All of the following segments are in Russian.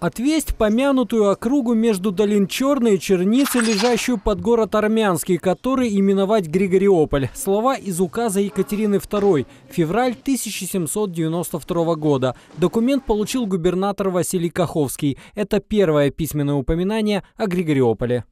Отвесть помянутую округу между долин Черной и Черницы, лежащую под город Армянский, который именовать Григориополь. Слова из указа Екатерины II, февраль 1792 года. Документ получил губернатор Василий Каховский. Это первое письменное упоминание о Григориополе.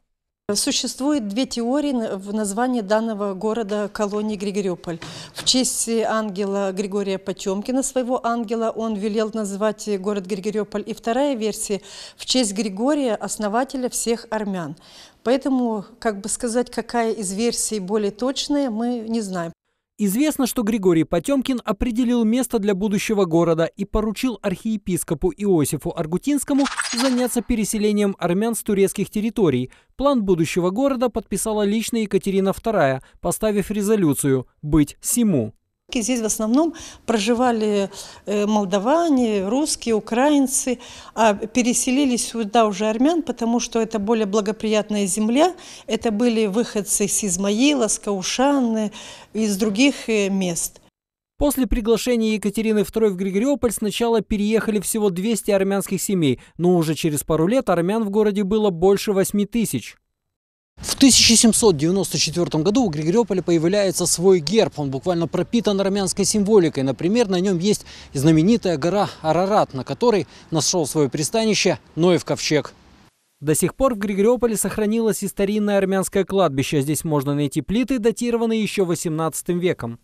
Существует две теории в названии данного города колонии Григорьополь. В честь ангела Григория Потемкина, своего ангела, он велел называть город Григорьополь. И вторая версия в честь Григория, основателя всех армян. Поэтому, как бы сказать, какая из версий более точная, мы не знаем. Известно, что Григорий Потемкин определил место для будущего города и поручил архиепископу Иосифу Аргутинскому заняться переселением армян с турецких территорий. План будущего города подписала лично Екатерина II, поставив резолюцию «Быть всему». Здесь в основном проживали э, молдаване, русские, украинцы, а переселились сюда уже армян, потому что это более благоприятная земля. Это были выходцы с Измаила, с Каушаны, из других э, мест. После приглашения Екатерины II в Григориополь сначала переехали всего 200 армянских семей, но уже через пару лет армян в городе было больше 8 тысяч. В 1794 году у Григориополя появляется свой герб. Он буквально пропитан армянской символикой. Например, на нем есть знаменитая гора Арарат, на которой нашел свое пристанище Ноев ковчег. До сих пор в Григориополе сохранилось и старинное армянское кладбище. Здесь можно найти плиты, датированные еще 18 веком.